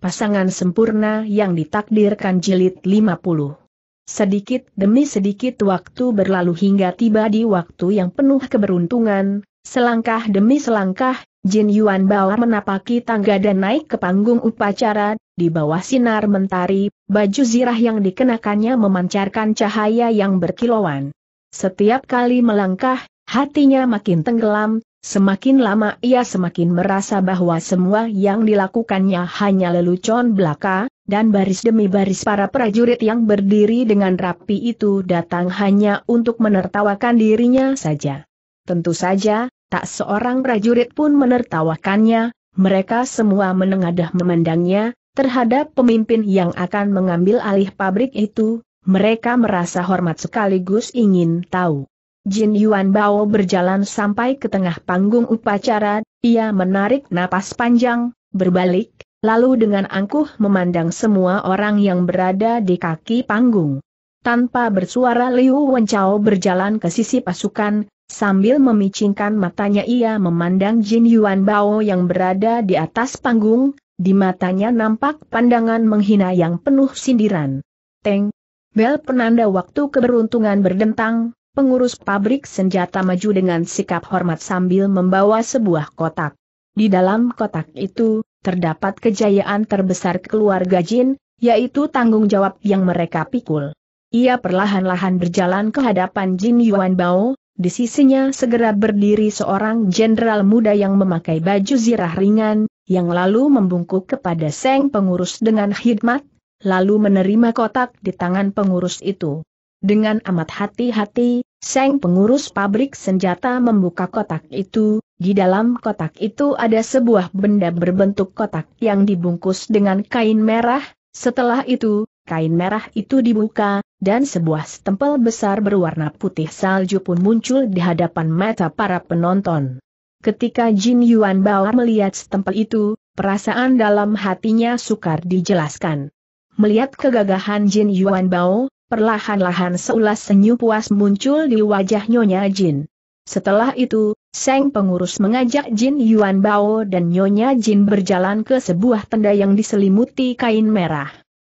pasangan sempurna yang ditakdirkan jilid 50. Sedikit demi sedikit waktu berlalu hingga tiba di waktu yang penuh keberuntungan, selangkah demi selangkah, Jin Yuan Bao menapaki tangga dan naik ke panggung upacara, di bawah sinar mentari, baju zirah yang dikenakannya memancarkan cahaya yang berkilauan. Setiap kali melangkah, hatinya makin tenggelam, Semakin lama ia semakin merasa bahwa semua yang dilakukannya hanya lelucon belaka, dan baris demi baris para prajurit yang berdiri dengan rapi itu datang hanya untuk menertawakan dirinya saja. Tentu saja, tak seorang prajurit pun menertawakannya, mereka semua menengadah memandangnya, terhadap pemimpin yang akan mengambil alih pabrik itu, mereka merasa hormat sekaligus ingin tahu Jin Yuan Bao berjalan sampai ke tengah panggung upacara, ia menarik napas panjang, berbalik, lalu dengan angkuh memandang semua orang yang berada di kaki panggung. Tanpa bersuara Liu Wenchao berjalan ke sisi pasukan, sambil memicingkan matanya ia memandang Jin Yuan Bao yang berada di atas panggung, di matanya nampak pandangan menghina yang penuh sindiran. Teng! Bel penanda waktu keberuntungan berdentang, pengurus pabrik senjata maju dengan sikap hormat sambil membawa sebuah kotak. Di dalam kotak itu, terdapat kejayaan terbesar keluarga Jin, yaitu tanggung jawab yang mereka pikul. Ia perlahan-lahan berjalan ke hadapan Jin Yuan Bao, di sisinya segera berdiri seorang jenderal muda yang memakai baju zirah ringan, yang lalu membungkuk kepada Seng pengurus dengan khidmat, lalu menerima kotak di tangan pengurus itu. Dengan amat hati-hati, Seng pengurus pabrik senjata membuka kotak itu, di dalam kotak itu ada sebuah benda berbentuk kotak yang dibungkus dengan kain merah, setelah itu, kain merah itu dibuka, dan sebuah stempel besar berwarna putih salju pun muncul di hadapan mata para penonton. Ketika Jin Yuan Bao melihat stempel itu, perasaan dalam hatinya sukar dijelaskan. Melihat kegagahan Jin Yuan Bao, perlahan-lahan seulas senyum puas muncul di wajah Nyonya Jin. Setelah itu, Seng pengurus mengajak Jin Yuan Bao dan Nyonya Jin berjalan ke sebuah tenda yang diselimuti kain merah.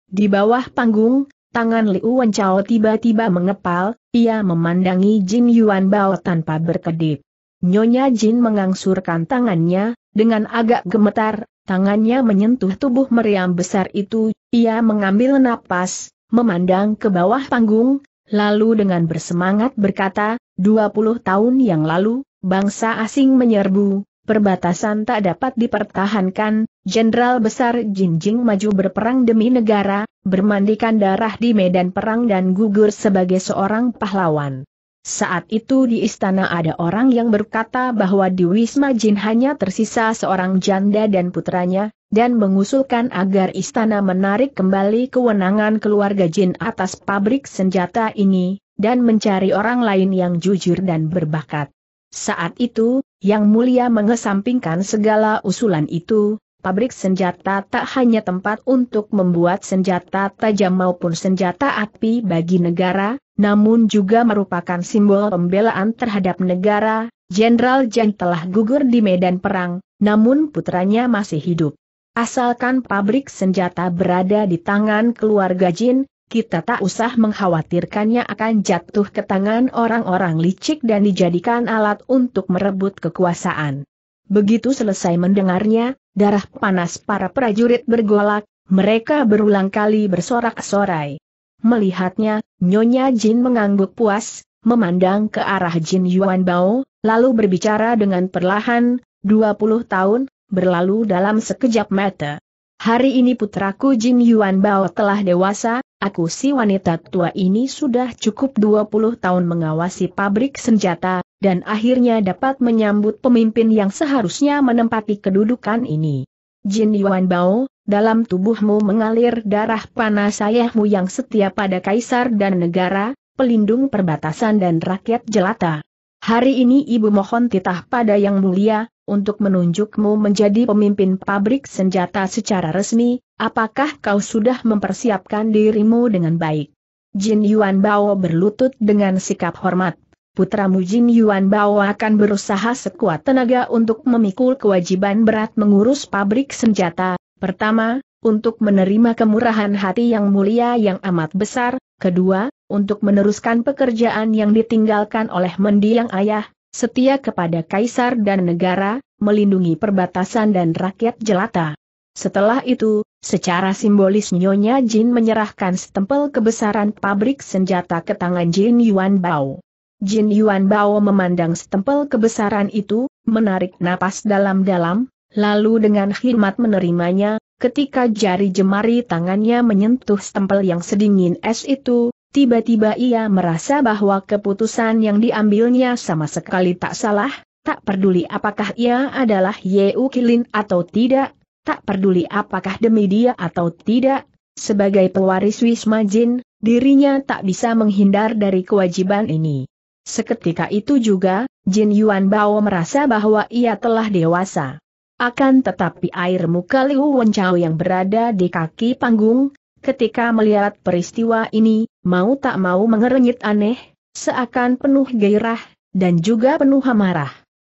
Di bawah panggung, tangan Liu Wencao tiba-tiba mengepal, ia memandangi Jin Yuan Bao tanpa berkedip. Nyonya Jin mengangsurkan tangannya, dengan agak gemetar, tangannya menyentuh tubuh meriam besar itu, ia mengambil napas, memandang ke bawah panggung, lalu dengan bersemangat berkata, 20 tahun yang lalu, bangsa asing menyerbu, perbatasan tak dapat dipertahankan, Jenderal Besar Jinjing maju berperang demi negara, bermandikan darah di medan perang dan gugur sebagai seorang pahlawan. Saat itu di istana ada orang yang berkata bahwa di Wisma Jin hanya tersisa seorang janda dan putranya, dan mengusulkan agar istana menarik kembali kewenangan keluarga Jin atas pabrik senjata ini, dan mencari orang lain yang jujur dan berbakat. Saat itu, Yang Mulia mengesampingkan segala usulan itu, pabrik senjata tak hanya tempat untuk membuat senjata tajam maupun senjata api bagi negara, namun juga merupakan simbol pembelaan terhadap negara, Jenderal Jin telah gugur di medan perang, namun putranya masih hidup. Asalkan pabrik senjata berada di tangan keluarga Jin, kita tak usah mengkhawatirkannya akan jatuh ke tangan orang-orang licik dan dijadikan alat untuk merebut kekuasaan. Begitu selesai mendengarnya, darah panas para prajurit bergolak, mereka berulang kali bersorak-sorai. Melihatnya, Nyonya Jin mengangguk puas, memandang ke arah Jin Yuan Bao, lalu berbicara dengan perlahan, 20 tahun, berlalu dalam sekejap mata. Hari ini putraku Jin Yuan Bao telah dewasa, aku si wanita tua ini sudah cukup 20 tahun mengawasi pabrik senjata, dan akhirnya dapat menyambut pemimpin yang seharusnya menempati kedudukan ini. Jin Yuan Bao, dalam tubuhmu mengalir darah panas ayahmu yang setia pada kaisar dan negara, pelindung perbatasan dan rakyat jelata. Hari ini ibu mohon titah pada yang mulia, untuk menunjukmu menjadi pemimpin pabrik senjata secara resmi, apakah kau sudah mempersiapkan dirimu dengan baik? Jin Yuan Bao berlutut dengan sikap hormat. Putramu Jin Yuan Bao akan berusaha sekuat tenaga untuk memikul kewajiban berat mengurus pabrik senjata. Pertama, untuk menerima kemurahan hati yang mulia yang amat besar. Kedua, untuk meneruskan pekerjaan yang ditinggalkan oleh mendiang ayah setia kepada kaisar dan negara, melindungi perbatasan dan rakyat jelata. Setelah itu, secara simbolis Nyonya Jin menyerahkan stempel kebesaran pabrik senjata ke tangan Jin Yuan Bao. Jin Yuan Bao memandang stempel kebesaran itu, menarik napas dalam-dalam, lalu dengan khidmat menerimanya, ketika jari jemari tangannya menyentuh stempel yang sedingin es itu, Tiba-tiba ia merasa bahwa keputusan yang diambilnya sama sekali tak salah, tak peduli apakah ia adalah Yeu Kilin atau tidak, tak peduli apakah demi dia atau tidak, sebagai pewaris Wisma Jin, dirinya tak bisa menghindar dari kewajiban ini. Seketika itu juga, Jin Yuan Bao merasa bahwa ia telah dewasa. Akan tetapi air muka Liu Wenchao yang berada di kaki panggung, Ketika melihat peristiwa ini, mau tak mau mengerenyit aneh, seakan penuh gairah, dan juga penuh amarah.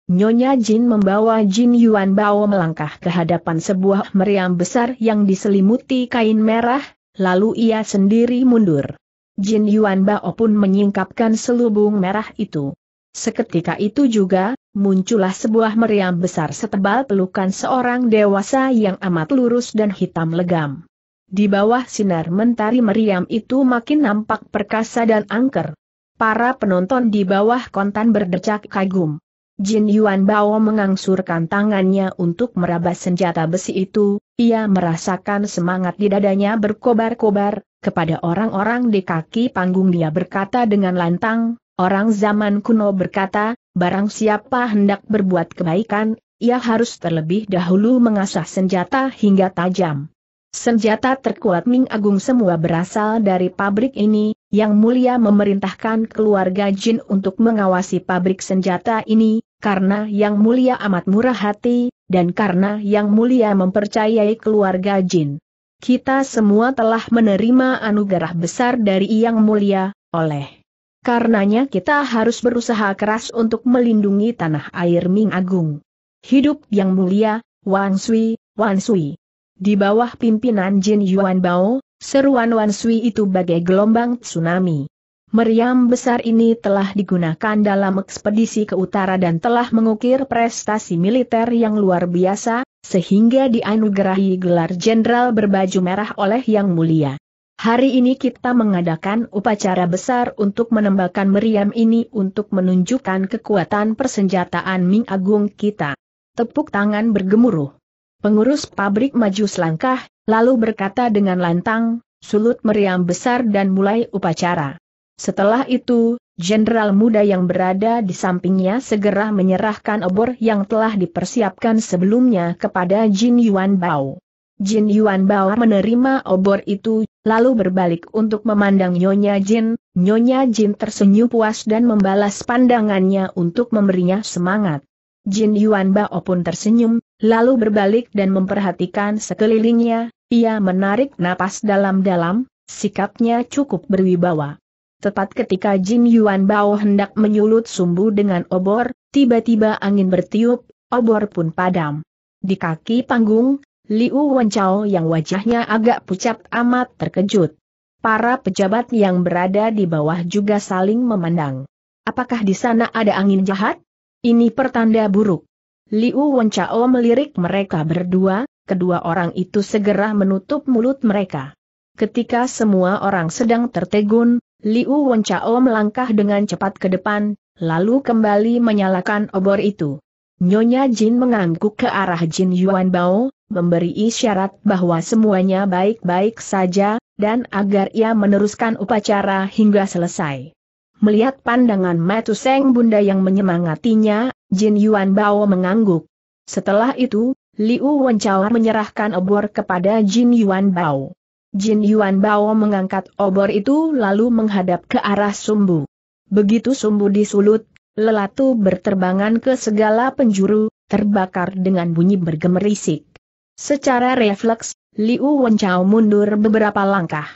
Nyonya Jin membawa Jin Yuan Bao melangkah ke hadapan sebuah meriam besar yang diselimuti kain merah, lalu ia sendiri mundur. Jin Yuan Bao pun menyingkapkan selubung merah itu. Seketika itu juga, muncullah sebuah meriam besar setebal pelukan seorang dewasa yang amat lurus dan hitam legam. Di bawah sinar mentari meriam itu makin nampak perkasa dan angker. Para penonton di bawah kontan berdecak kagum. Jin Yuan Bao mengangsurkan tangannya untuk meraba senjata besi itu, ia merasakan semangat di dadanya berkobar-kobar, kepada orang-orang di kaki panggung dia berkata dengan lantang, orang zaman kuno berkata, barang siapa hendak berbuat kebaikan, ia harus terlebih dahulu mengasah senjata hingga tajam. Senjata terkuat Ming Agung semua berasal dari pabrik ini, yang mulia memerintahkan keluarga Jin untuk mengawasi pabrik senjata ini, karena yang mulia amat murah hati, dan karena yang mulia mempercayai keluarga Jin. Kita semua telah menerima anugerah besar dari yang mulia, oleh karenanya kita harus berusaha keras untuk melindungi tanah air Ming Agung. Hidup yang mulia, Wang Sui, Wan Sui. Di bawah pimpinan Jin Yuan Bao, seruan Wan Sui itu bagai gelombang tsunami. Meriam besar ini telah digunakan dalam ekspedisi ke utara dan telah mengukir prestasi militer yang luar biasa, sehingga dianugerahi gelar jenderal berbaju merah oleh Yang Mulia. Hari ini kita mengadakan upacara besar untuk menembakkan meriam ini untuk menunjukkan kekuatan persenjataan Ming Agung kita. Tepuk tangan bergemuruh. Pengurus pabrik maju selangkah, lalu berkata dengan lantang, sulut meriam besar dan mulai upacara. Setelah itu, jenderal muda yang berada di sampingnya segera menyerahkan obor yang telah dipersiapkan sebelumnya kepada Jin Yuan Bao. Jin Yuan Bao menerima obor itu, lalu berbalik untuk memandang Nyonya Jin, Nyonya Jin tersenyum puas dan membalas pandangannya untuk memberinya semangat. Jin Yuan Bao pun tersenyum, Lalu berbalik dan memperhatikan sekelilingnya, ia menarik napas dalam-dalam, sikapnya cukup berwibawa. Tepat ketika Jin Yuan Bao hendak menyulut sumbu dengan obor, tiba-tiba angin bertiup, obor pun padam. Di kaki panggung, Liu Wenchao yang wajahnya agak pucat amat terkejut. Para pejabat yang berada di bawah juga saling memandang. Apakah di sana ada angin jahat? Ini pertanda buruk. Liu Wenchao melirik mereka berdua, kedua orang itu segera menutup mulut mereka. Ketika semua orang sedang tertegun, Liu Wenchao melangkah dengan cepat ke depan, lalu kembali menyalakan obor itu. Nyonya Jin mengangguk ke arah Jin Yuan Bao, memberi isyarat bahwa semuanya baik-baik saja, dan agar ia meneruskan upacara hingga selesai. Melihat pandangan Matu Seng Bunda yang menyemangatinya, Jin Yuan Bao mengangguk. Setelah itu, Liu Wenchao menyerahkan obor kepada Jin Yuan Bao. Jin Yuan Bao mengangkat obor itu lalu menghadap ke arah sumbu. Begitu sumbu disulut, lelatu berterbangan ke segala penjuru, terbakar dengan bunyi bergemerisik. Secara refleks, Liu Wenchao mundur beberapa langkah.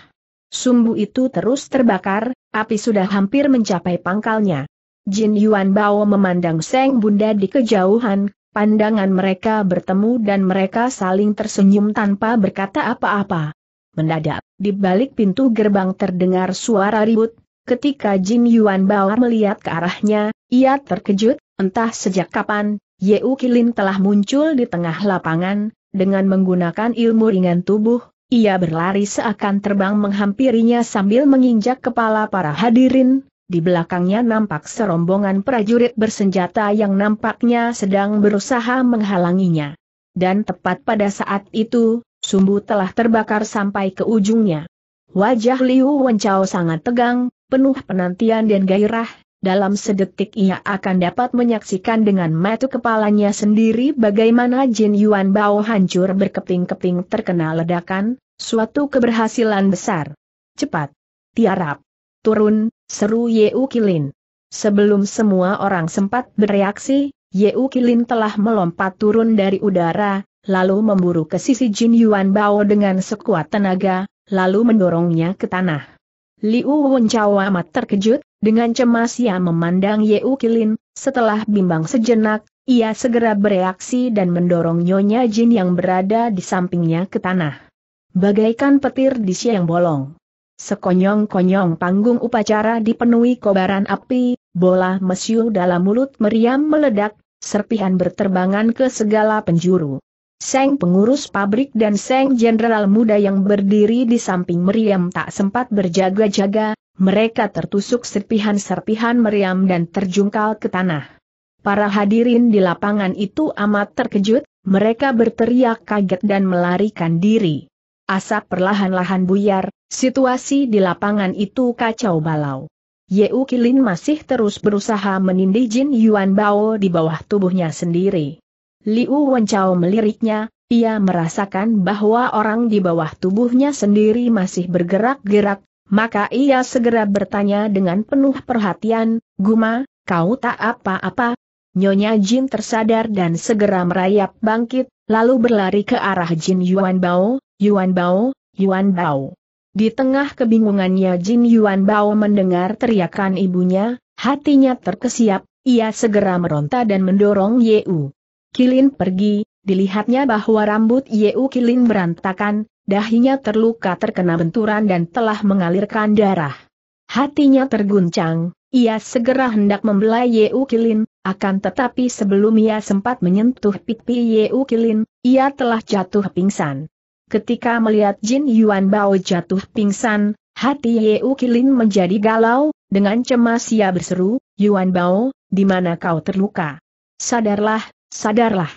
Sumbu itu terus terbakar, api sudah hampir mencapai pangkalnya. Jin Yuan Bao memandang Seng Bunda di kejauhan, pandangan mereka bertemu dan mereka saling tersenyum tanpa berkata apa-apa. Mendadak, di balik pintu gerbang terdengar suara ribut, ketika Jin Yuan Bao melihat ke arahnya, ia terkejut, entah sejak kapan, U Kilin telah muncul di tengah lapangan, dengan menggunakan ilmu ringan tubuh, ia berlari seakan terbang menghampirinya sambil menginjak kepala para hadirin, di belakangnya nampak serombongan prajurit bersenjata yang nampaknya sedang berusaha menghalanginya. Dan tepat pada saat itu, sumbu telah terbakar sampai ke ujungnya. Wajah Liu Wencao sangat tegang, penuh penantian dan gairah, dalam sedetik ia akan dapat menyaksikan dengan mata kepalanya sendiri bagaimana Jin Yuan Bao hancur berkeping-keping terkena ledakan, suatu keberhasilan besar. Cepat! Tiarap! turun, seru Yeu Kilin. Sebelum semua orang sempat bereaksi, Yeu Kilin telah melompat turun dari udara, lalu memburu ke sisi Jin Yuan Bao dengan sekuat tenaga, lalu mendorongnya ke tanah. Liu Wenchao amat terkejut, dengan cemas ia memandang Yeu Kilin, setelah bimbang sejenak, ia segera bereaksi dan mendorong Nyonya Jin yang berada di sampingnya ke tanah. Bagaikan petir di siang bolong. Sekonyong-konyong panggung upacara dipenuhi kobaran api, bola mesiu dalam mulut meriam meledak, serpihan berterbangan ke segala penjuru. Seng pengurus pabrik dan Seng jenderal muda yang berdiri di samping meriam tak sempat berjaga-jaga, mereka tertusuk serpihan-serpihan meriam dan terjungkal ke tanah. Para hadirin di lapangan itu amat terkejut, mereka berteriak kaget dan melarikan diri. Asap perlahan-lahan buyar, situasi di lapangan itu kacau balau. Yeu Kilin masih terus berusaha menindih Jin Yuan Bao di bawah tubuhnya sendiri. Liu Wenchao meliriknya, ia merasakan bahwa orang di bawah tubuhnya sendiri masih bergerak-gerak, maka ia segera bertanya dengan penuh perhatian, Guma, kau tak apa-apa? Nyonya Jin tersadar dan segera merayap bangkit, lalu berlari ke arah Jin Yuan Bao, Yuan Bao, Yuan Bao. Di tengah kebingungannya Jin Yuan Bao mendengar teriakan ibunya, hatinya terkesiap, ia segera meronta dan mendorong Yeu. Kilin pergi, dilihatnya bahwa rambut Yeu Kilin berantakan, dahinya terluka terkena benturan dan telah mengalirkan darah. Hatinya terguncang, ia segera hendak membelai Yeu Kilin, akan tetapi sebelum ia sempat menyentuh pipi Yeu Kilin, ia telah jatuh pingsan. Ketika melihat Jin Yuan Bao jatuh pingsan, hati Yeu Kilin menjadi galau, dengan cemas ia berseru, Yuan Bao, di mana kau terluka? Sadarlah, sadarlah.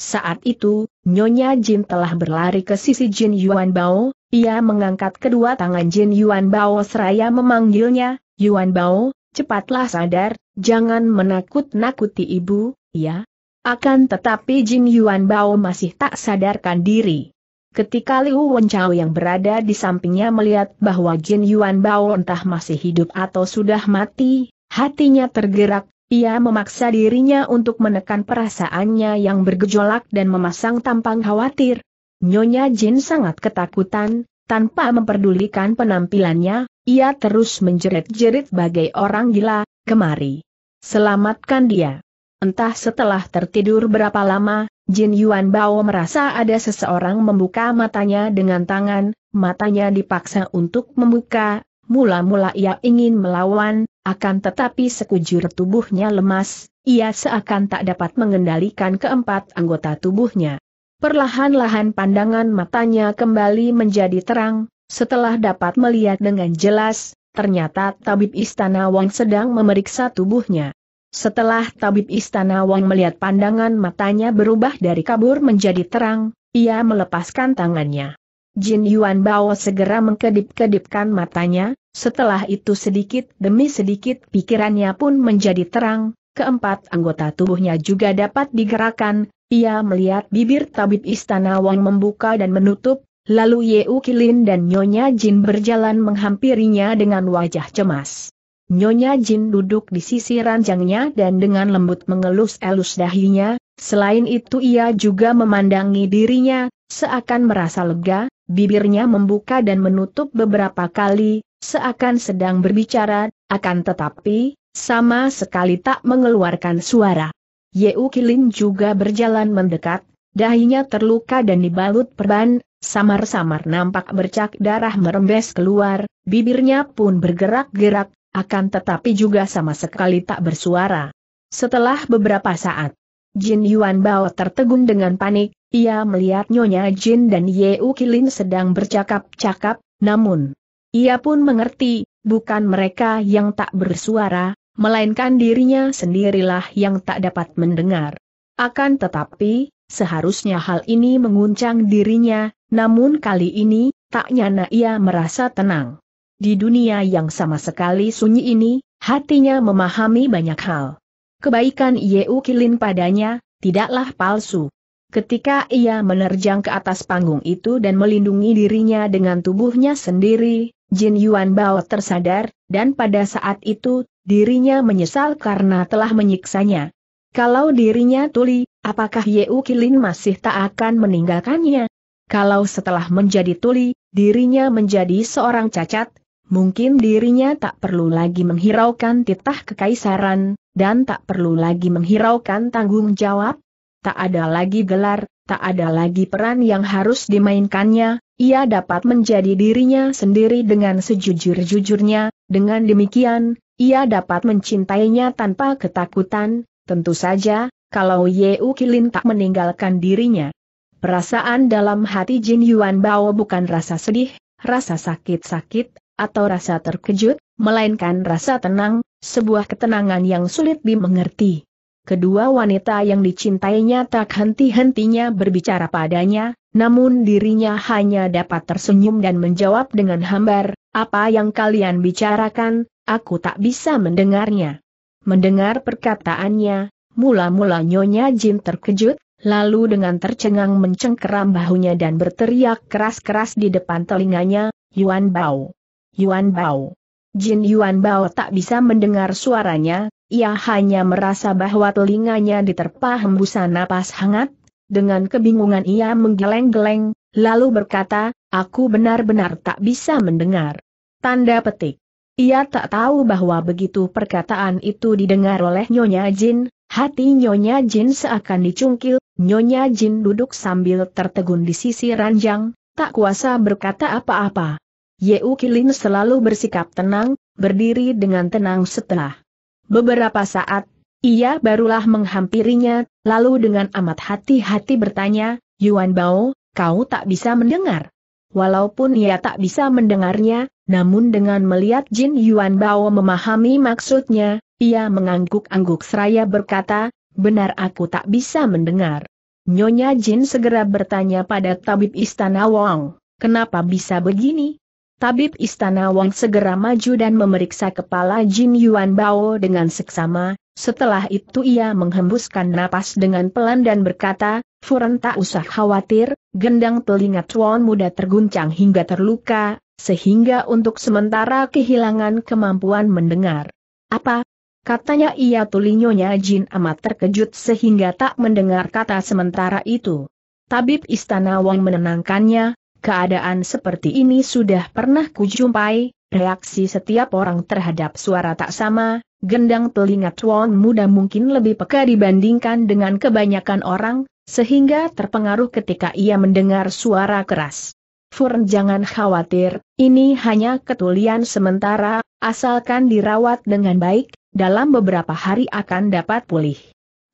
Saat itu, Nyonya Jin telah berlari ke sisi Jin Yuan Bao, ia mengangkat kedua tangan Jin Yuan Bao seraya memanggilnya, Yuan Bao, cepatlah sadar, Jangan menakut-nakuti ibu, ya. Akan tetapi Jin Yuan Bao masih tak sadarkan diri. Ketika Liu Wenchao yang berada di sampingnya melihat bahwa Jin Yuan Bao entah masih hidup atau sudah mati, hatinya tergerak, ia memaksa dirinya untuk menekan perasaannya yang bergejolak dan memasang tampang khawatir. Nyonya Jin sangat ketakutan, tanpa memperdulikan penampilannya, ia terus menjerit-jerit bagai orang gila, kemari. Selamatkan dia. Entah setelah tertidur berapa lama, Jin Yuan Bao merasa ada seseorang membuka matanya dengan tangan, matanya dipaksa untuk membuka, mula-mula ia ingin melawan, akan tetapi sekujur tubuhnya lemas, ia seakan tak dapat mengendalikan keempat anggota tubuhnya. Perlahan-lahan pandangan matanya kembali menjadi terang, setelah dapat melihat dengan jelas, ternyata tabib istana Wang sedang memeriksa tubuhnya. Setelah tabib istana Wang melihat pandangan matanya berubah dari kabur menjadi terang, ia melepaskan tangannya. Jin Yuan Bao segera mengkedip-kedipkan matanya, setelah itu sedikit demi sedikit pikirannya pun menjadi terang, keempat anggota tubuhnya juga dapat digerakkan, ia melihat bibir tabib istana Wang membuka dan menutup, Lalu Yeu Kilin dan Nyonya Jin berjalan menghampirinya dengan wajah cemas. Nyonya Jin duduk di sisi ranjangnya dan dengan lembut mengelus-elus dahinya, selain itu ia juga memandangi dirinya, seakan merasa lega, bibirnya membuka dan menutup beberapa kali, seakan sedang berbicara, akan tetapi, sama sekali tak mengeluarkan suara. Yeu Kilin juga berjalan mendekat, dahinya terluka dan dibalut perban, Samar-samar nampak bercak darah merembes keluar, bibirnya pun bergerak-gerak, akan tetapi juga sama sekali tak bersuara. Setelah beberapa saat, Jin Yuan Bao tertegun dengan panik, ia melihat Nyonya Jin dan U Kilin sedang bercakap-cakap, namun, ia pun mengerti, bukan mereka yang tak bersuara, melainkan dirinya sendirilah yang tak dapat mendengar. Akan tetapi, seharusnya hal ini menguncang dirinya, namun kali ini, tak nyana ia merasa tenang. Di dunia yang sama sekali sunyi ini, hatinya memahami banyak hal. Kebaikan Yeu Kilin padanya, tidaklah palsu. Ketika ia menerjang ke atas panggung itu dan melindungi dirinya dengan tubuhnya sendiri, Jin Yuan Bao tersadar, dan pada saat itu, dirinya menyesal karena telah menyiksanya. Kalau dirinya tuli, apakah Yeu Kilin masih tak akan meninggalkannya? Kalau setelah menjadi tuli, dirinya menjadi seorang cacat, mungkin dirinya tak perlu lagi menghiraukan titah kekaisaran, dan tak perlu lagi menghiraukan tanggung jawab. Tak ada lagi gelar, tak ada lagi peran yang harus dimainkannya, ia dapat menjadi dirinya sendiri dengan sejujur-jujurnya, dengan demikian, ia dapat mencintainya tanpa ketakutan, tentu saja, kalau Yeu Kilin tak meninggalkan dirinya. Perasaan dalam hati Jin Yuan Bao bukan rasa sedih, rasa sakit-sakit, atau rasa terkejut, melainkan rasa tenang, sebuah ketenangan yang sulit dimengerti. Kedua wanita yang dicintainya tak henti-hentinya berbicara padanya, namun dirinya hanya dapat tersenyum dan menjawab dengan hambar, apa yang kalian bicarakan, aku tak bisa mendengarnya. Mendengar perkataannya, mula-mula Nyonya Jin terkejut, Lalu dengan tercengang mencengkeram bahunya dan berteriak keras-keras di depan telinganya, Yuan Bao. Yuan Bao. Jin Yuan Bao tak bisa mendengar suaranya, ia hanya merasa bahwa telinganya diterpa hembusan napas hangat, dengan kebingungan ia menggeleng-geleng, lalu berkata, aku benar-benar tak bisa mendengar. Tanda petik. Ia tak tahu bahwa begitu perkataan itu didengar oleh Nyonya Jin, Hati Nyonya Jin seakan dicungkil, Nyonya Jin duduk sambil tertegun di sisi ranjang, tak kuasa berkata apa-apa. Yeu Kilin selalu bersikap tenang, berdiri dengan tenang setelah beberapa saat, ia barulah menghampirinya, lalu dengan amat hati-hati bertanya, Yuan Bao, kau tak bisa mendengar. Walaupun ia tak bisa mendengarnya, namun dengan melihat Jin Yuan Bao memahami maksudnya, ia mengangguk-angguk seraya berkata, benar aku tak bisa mendengar. Nyonya Jin segera bertanya pada tabib istana Wong, kenapa bisa begini? Tabib istana Wong segera maju dan memeriksa kepala Jin Yuan Bao dengan seksama, setelah itu ia menghembuskan napas dengan pelan dan berkata, Furan tak usah khawatir, gendang telinga Chuan muda terguncang hingga terluka, sehingga untuk sementara kehilangan kemampuan mendengar. Apa, Katanya ia tulinyonya Jin amat terkejut sehingga tak mendengar kata sementara itu. Tabib Istana Wang menenangkannya, keadaan seperti ini sudah pernah kujumpai, reaksi setiap orang terhadap suara tak sama, gendang telinga Tuan muda mungkin lebih peka dibandingkan dengan kebanyakan orang, sehingga terpengaruh ketika ia mendengar suara keras. Furn jangan khawatir, ini hanya ketulian sementara, asalkan dirawat dengan baik, dalam beberapa hari akan dapat pulih.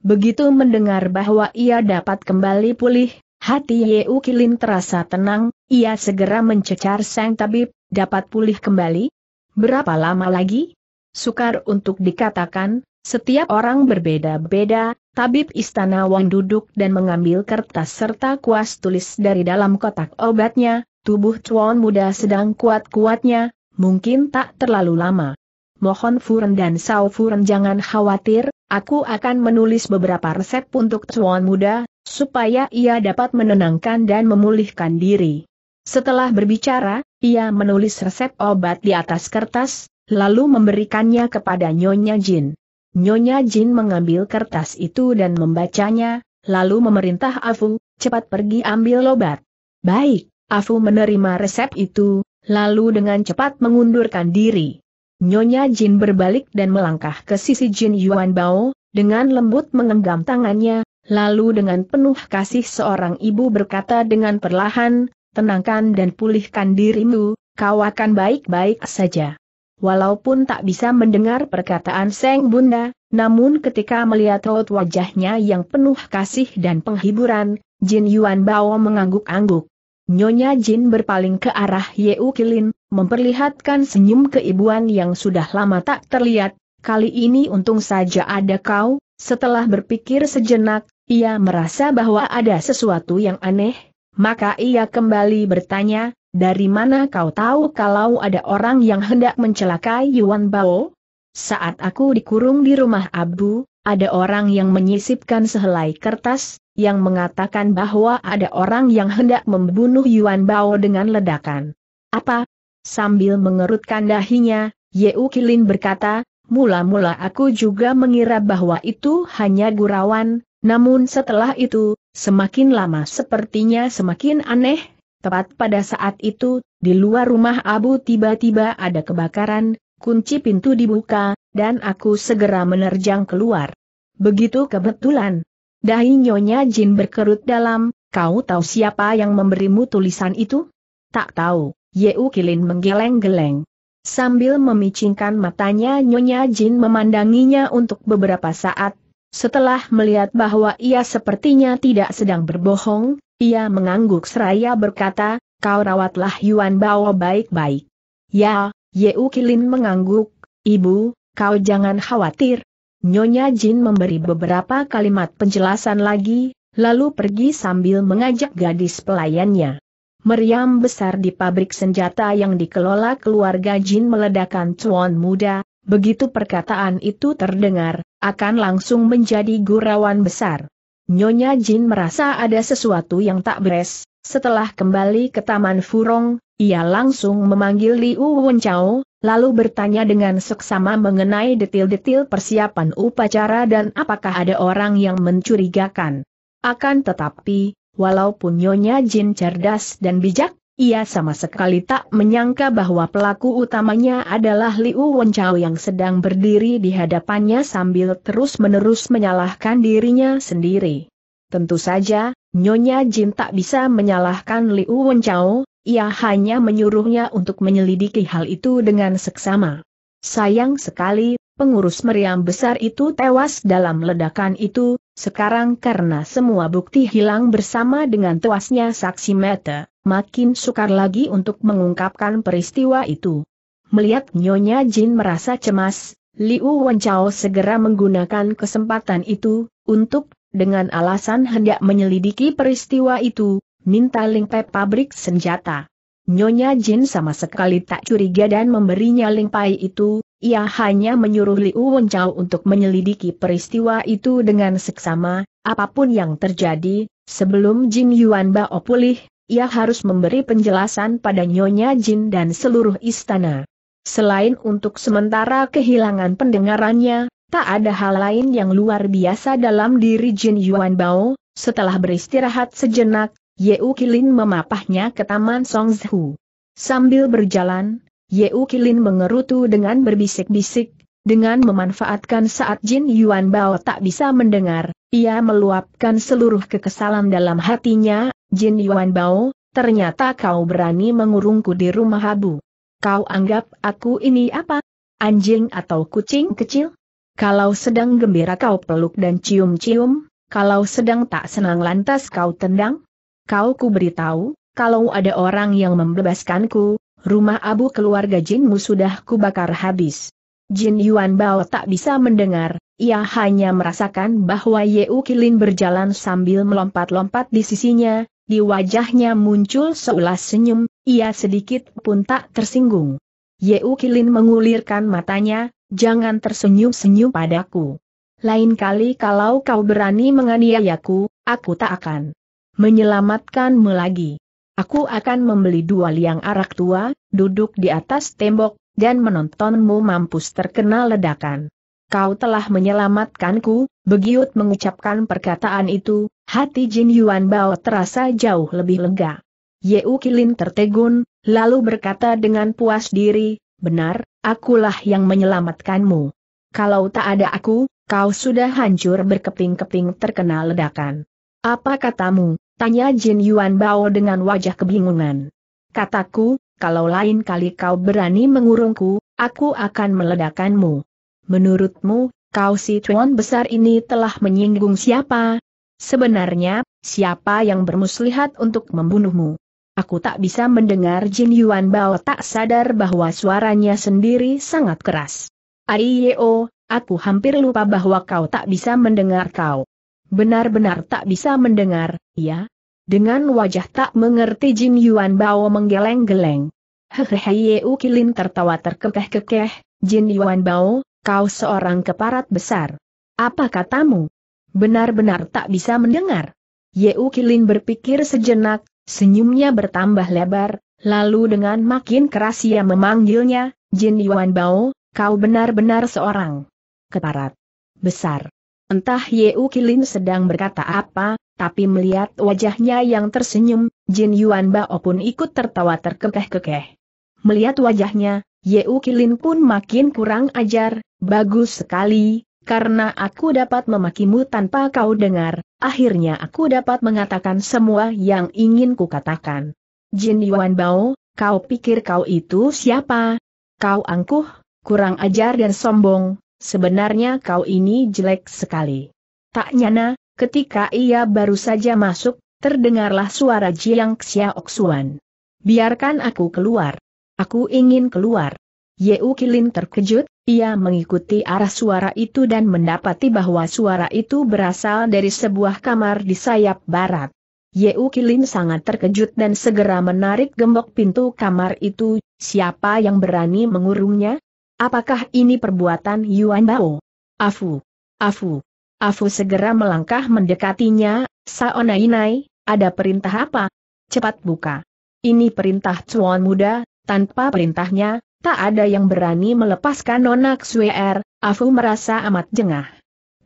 Begitu mendengar bahwa ia dapat kembali pulih, hati Yeu Kilin terasa tenang, ia segera mencecar sang tabib, dapat pulih kembali? Berapa lama lagi? Sukar untuk dikatakan, setiap orang berbeda-beda, tabib istana Wang duduk dan mengambil kertas serta kuas tulis dari dalam kotak obatnya, tubuh Chuan muda sedang kuat-kuatnya, mungkin tak terlalu lama mohon Furen dan Sao Furen jangan khawatir, aku akan menulis beberapa resep untuk Tuan Muda, supaya ia dapat menenangkan dan memulihkan diri. Setelah berbicara, ia menulis resep obat di atas kertas, lalu memberikannya kepada Nyonya Jin. Nyonya Jin mengambil kertas itu dan membacanya, lalu memerintah Afu, cepat pergi ambil obat. Baik, Afu menerima resep itu, lalu dengan cepat mengundurkan diri. Nyonya Jin berbalik dan melangkah ke sisi Jin Yuan Bao, dengan lembut mengenggam tangannya, lalu dengan penuh kasih seorang ibu berkata dengan perlahan, tenangkan dan pulihkan dirimu, kau akan baik-baik saja. Walaupun tak bisa mendengar perkataan Seng Bunda, namun ketika melihat raut wajahnya yang penuh kasih dan penghiburan, Jin Yuan Bao mengangguk-angguk. Nyonya Jin berpaling ke arah Ye Kilin, memperlihatkan senyum keibuan yang sudah lama tak terlihat, kali ini untung saja ada kau, setelah berpikir sejenak, ia merasa bahwa ada sesuatu yang aneh, maka ia kembali bertanya, dari mana kau tahu kalau ada orang yang hendak mencelakai Yuan Bao? Saat aku dikurung di rumah Abu, ada orang yang menyisipkan sehelai kertas, yang mengatakan bahwa ada orang yang hendak membunuh Yuan Bao dengan ledakan. Apa? Sambil mengerutkan dahinya, Ye Ukilin berkata, mula-mula aku juga mengira bahwa itu hanya gurauan, namun setelah itu, semakin lama sepertinya semakin aneh, tepat pada saat itu, di luar rumah Abu tiba-tiba ada kebakaran, kunci pintu dibuka, dan aku segera menerjang keluar. Begitu kebetulan, Dahi Nyonya Jin berkerut dalam, kau tahu siapa yang memberimu tulisan itu? Tak tahu, Yeu Kilin menggeleng-geleng. Sambil memicingkan matanya Nyonya Jin memandanginya untuk beberapa saat, setelah melihat bahwa ia sepertinya tidak sedang berbohong, ia mengangguk seraya berkata, kau rawatlah Yuan Bao baik-baik. Ya, Yeu Kilin mengangguk, ibu, kau jangan khawatir, Nyonya Jin memberi beberapa kalimat penjelasan lagi, lalu pergi sambil mengajak gadis pelayannya. Meriam besar di pabrik senjata yang dikelola keluarga Jin meledakan cuan muda, begitu perkataan itu terdengar, akan langsung menjadi gurauan besar. Nyonya Jin merasa ada sesuatu yang tak beres, setelah kembali ke Taman Furong, ia langsung memanggil Liu Wenchao, lalu bertanya dengan seksama mengenai detil-detil persiapan upacara dan apakah ada orang yang mencurigakan. Akan tetapi, walaupun Nyonya Jin cerdas dan bijak, ia sama sekali tak menyangka bahwa pelaku utamanya adalah Liu Wenchao yang sedang berdiri di hadapannya sambil terus-menerus menyalahkan dirinya sendiri. Tentu saja, Nyonya Jin tak bisa menyalahkan Liu Wenchao, ia hanya menyuruhnya untuk menyelidiki hal itu dengan seksama. Sayang sekali, pengurus meriam besar itu tewas dalam ledakan itu, sekarang karena semua bukti hilang bersama dengan tewasnya saksi mata, makin sukar lagi untuk mengungkapkan peristiwa itu. Melihat Nyonya Jin merasa cemas, Liu Wenchao segera menggunakan kesempatan itu, untuk, dengan alasan hendak menyelidiki peristiwa itu, minta link pabrik senjata. Nyonya Jin sama sekali tak curiga dan memberinya link itu, ia hanya menyuruh Liu Wenchao untuk menyelidiki peristiwa itu dengan seksama, apapun yang terjadi, sebelum Jin Yuan Bao pulih, ia harus memberi penjelasan pada Nyonya Jin dan seluruh istana. Selain untuk sementara kehilangan pendengarannya, tak ada hal lain yang luar biasa dalam diri Jin Yuan Bao, setelah beristirahat sejenak, Yeu Kilin memapahnya ke Taman Zhu. Sambil berjalan, Yeu Kilin mengerutu dengan berbisik-bisik, dengan memanfaatkan saat Jin Yuan Bao tak bisa mendengar, ia meluapkan seluruh kekesalan dalam hatinya, Jin Yuan Bao, ternyata kau berani mengurungku di rumah Habu. Kau anggap aku ini apa? Anjing atau kucing kecil? Kalau sedang gembira kau peluk dan cium-cium, kalau sedang tak senang lantas kau tendang? kau ku beritahu, kalau ada orang yang membebaskanku, rumah abu keluarga Jinmu sudah kubakar habis. Jin Yuan Bao tak bisa mendengar, ia hanya merasakan bahwa U Kilin berjalan sambil melompat-lompat di sisinya, di wajahnya muncul seulas senyum, ia sedikit pun tak tersinggung. U Kilin mengulirkan matanya, jangan tersenyum-senyum padaku. Lain kali kalau kau berani menganiayaku, aku tak akan menyelamatkanmu lagi. Aku akan membeli dua liang arak tua, duduk di atas tembok, dan menontonmu mampus terkena ledakan. Kau telah menyelamatkanku, Begiut mengucapkan perkataan itu, hati Jin Yuan Bao terasa jauh lebih lega. Ye Kilin tertegun, lalu berkata dengan puas diri, benar, akulah yang menyelamatkanmu. Kalau tak ada aku, kau sudah hancur berkeping-keping terkena ledakan. Apa katamu, Tanya Jin Yuan Bao dengan wajah kebingungan. Kataku, kalau lain kali kau berani mengurungku, aku akan meledakanmu. Menurutmu, kau si tuan besar ini telah menyinggung siapa? Sebenarnya, siapa yang bermuslihat untuk membunuhmu? Aku tak bisa mendengar Jin Yuan Bao tak sadar bahwa suaranya sendiri sangat keras. Aiyo, aku hampir lupa bahwa kau tak bisa mendengar kau. Benar-benar tak bisa mendengar, ya? Dengan wajah tak mengerti Jin Yuan Bao menggeleng-geleng. Hehehe Yeu Kilin tertawa terkekeh-kekeh, Jin Yuan Bao, kau seorang keparat besar. Apa katamu? Benar-benar tak bisa mendengar. Yeu Kilin berpikir sejenak, senyumnya bertambah lebar, lalu dengan makin keras ia memanggilnya, Jin Yuan Bao, kau benar-benar seorang keparat besar. Entah Yeu Kilin sedang berkata apa, tapi melihat wajahnya yang tersenyum, Jin Yuan Bao pun ikut tertawa terkekeh-kekeh. Melihat wajahnya, Yeu Kilin pun makin kurang ajar, bagus sekali, karena aku dapat memakimu tanpa kau dengar, akhirnya aku dapat mengatakan semua yang ingin kukatakan. Jin Yuan Bao, kau pikir kau itu siapa? Kau angkuh, kurang ajar dan sombong, sebenarnya kau ini jelek sekali. Tak nyana, ketika ia baru saja masuk, terdengarlah suara Jiang Xiaoxuan. Biarkan aku keluar. Aku ingin keluar. Ye Kilin terkejut, ia mengikuti arah suara itu dan mendapati bahwa suara itu berasal dari sebuah kamar di sayap barat. Ye Kilin sangat terkejut dan segera menarik gembok pintu kamar itu, siapa yang berani mengurungnya? Apakah ini perbuatan Yuan Bao? Afu! Afu! Afu segera melangkah mendekatinya, Saonainai, ada perintah apa? Cepat buka. Ini perintah Cuan Muda, tanpa perintahnya, tak ada yang berani melepaskan nonak Suer, er. Afu merasa amat jengah.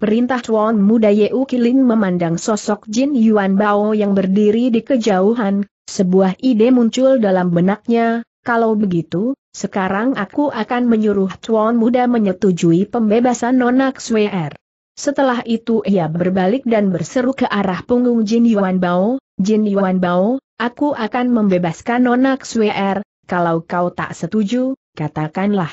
Perintah Cuan Muda Yeu Kilin memandang sosok Jin Yuan Bao yang berdiri di kejauhan, sebuah ide muncul dalam benaknya, kalau begitu, sekarang aku akan menyuruh Tuan Muda menyetujui pembebasan Nonak Xuer. Setelah itu ia berbalik dan berseru ke arah punggung Jin Yuan Bao, Jin Yuan Bao, aku akan membebaskan Nonak Xuer, kalau kau tak setuju, katakanlah.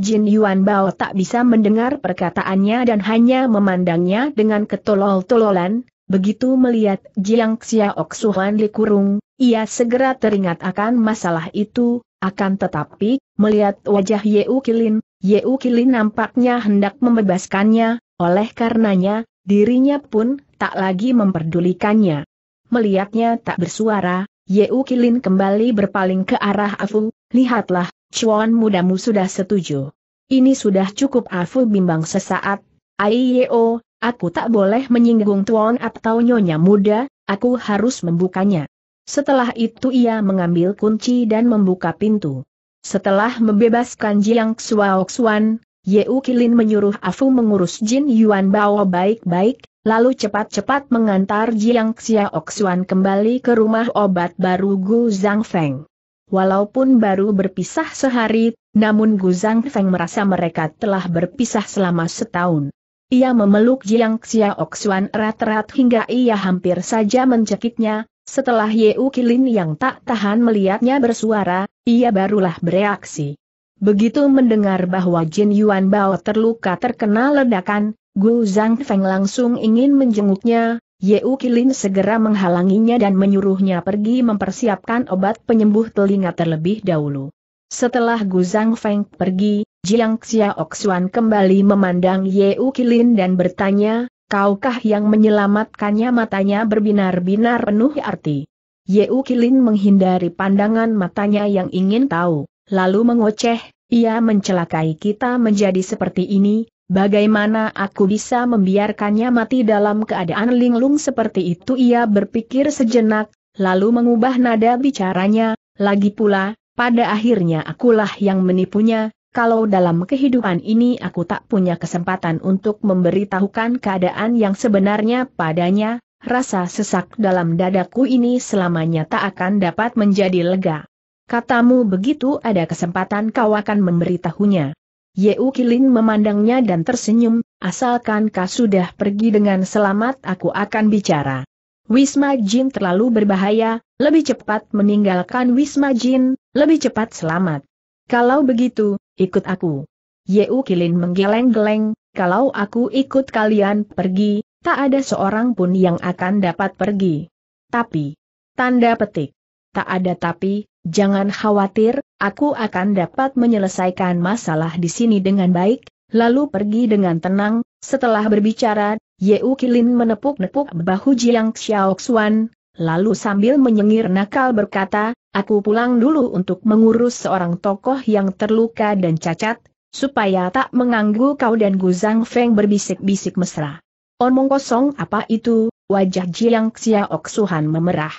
Jin Yuan Bao tak bisa mendengar perkataannya dan hanya memandangnya dengan ketolol-tololan, Begitu melihat Jiang Xiaok Suhan dikurung, ia segera teringat akan masalah itu, akan tetapi, melihat wajah Yeu Kilin, Yeu Kilin nampaknya hendak membebaskannya, oleh karenanya, dirinya pun tak lagi memperdulikannya. Melihatnya tak bersuara, Yeu Kilin kembali berpaling ke arah Afu, lihatlah, cuan mudamu sudah setuju. Ini sudah cukup Afu bimbang sesaat, Aiyo, Aku tak boleh menyinggung tuan atau nyonya muda, aku harus membukanya. Setelah itu ia mengambil kunci dan membuka pintu. Setelah membebaskan Jiang Xuaoxuan, Ye Kilin menyuruh Afu mengurus Jin Yuan Bao baik-baik, lalu cepat-cepat mengantar Jiang Xiaoxuan kembali ke rumah obat baru Gu Zhangfeng. Walaupun baru berpisah sehari, namun Gu Zhangfeng merasa mereka telah berpisah selama setahun. Ia memeluk Jiang Xiaoxuan erat-erat hingga ia hampir saja mencekiknya, setelah Ye Kilin yang tak tahan melihatnya bersuara, ia barulah bereaksi. Begitu mendengar bahwa Jin Yuan Bao terluka terkena ledakan, Gu Zhang Feng langsung ingin menjenguknya, Ye Kilin segera menghalanginya dan menyuruhnya pergi mempersiapkan obat penyembuh telinga terlebih dahulu. Setelah Gu Zhang Feng pergi, Jiang Xiaoxuan kembali memandang Ye Ukilin dan bertanya, kaukah yang menyelamatkannya matanya berbinar-binar penuh arti. Ye Ukilin menghindari pandangan matanya yang ingin tahu, lalu mengoceh, ia mencelakai kita menjadi seperti ini, bagaimana aku bisa membiarkannya mati dalam keadaan linglung seperti itu ia berpikir sejenak, lalu mengubah nada bicaranya, lagi pula, pada akhirnya akulah yang menipunya, kalau dalam kehidupan ini aku tak punya kesempatan untuk memberitahukan keadaan yang sebenarnya padanya, rasa sesak dalam dadaku ini selamanya tak akan dapat menjadi lega. Katamu begitu ada kesempatan kau akan memberitahunya. Yeu Kilin memandangnya dan tersenyum, asalkan kau sudah pergi dengan selamat aku akan bicara. Wisma Jin terlalu berbahaya, lebih cepat meninggalkan Wisma Jin, lebih cepat selamat. Kalau begitu, ikut aku. Yeu Kilin menggeleng-geleng, kalau aku ikut kalian pergi, tak ada seorang pun yang akan dapat pergi. Tapi, tanda petik. Tak ada tapi, jangan khawatir, aku akan dapat menyelesaikan masalah di sini dengan baik, lalu pergi dengan tenang, setelah berbicara, Yeu Kilin menepuk-nepuk bahu Jiang Xiao Xuan, Lalu sambil menyengir nakal berkata, aku pulang dulu untuk mengurus seorang tokoh yang terluka dan cacat, supaya tak mengganggu kau dan Gu Zhang Feng berbisik-bisik mesra. Omong kosong apa itu, wajah Jiang Xiaok Suhan memerah.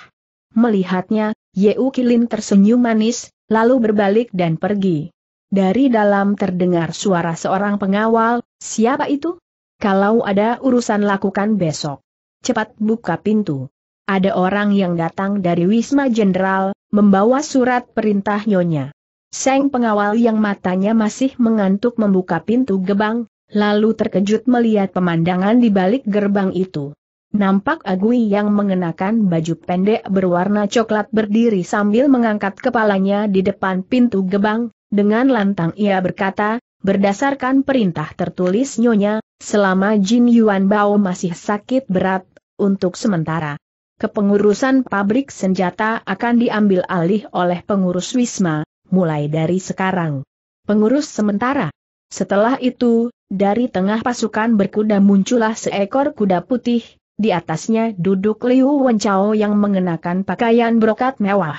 Melihatnya, Ye Kilin tersenyum manis, lalu berbalik dan pergi. Dari dalam terdengar suara seorang pengawal, siapa itu? Kalau ada urusan lakukan besok. Cepat buka pintu. Ada orang yang datang dari Wisma Jenderal, membawa surat perintah Nyonya. Seng pengawal yang matanya masih mengantuk membuka pintu gebang, lalu terkejut melihat pemandangan di balik gerbang itu. Nampak Agui yang mengenakan baju pendek berwarna coklat berdiri sambil mengangkat kepalanya di depan pintu gebang, dengan lantang ia berkata, berdasarkan perintah tertulis Nyonya, selama Jin Yuan Bao masih sakit berat, untuk sementara, kepengurusan pabrik senjata akan diambil alih oleh pengurus Wisma, mulai dari sekarang. Pengurus sementara. Setelah itu, dari tengah pasukan berkuda muncullah seekor kuda putih, di atasnya duduk Liu Wenchao yang mengenakan pakaian brokat mewah.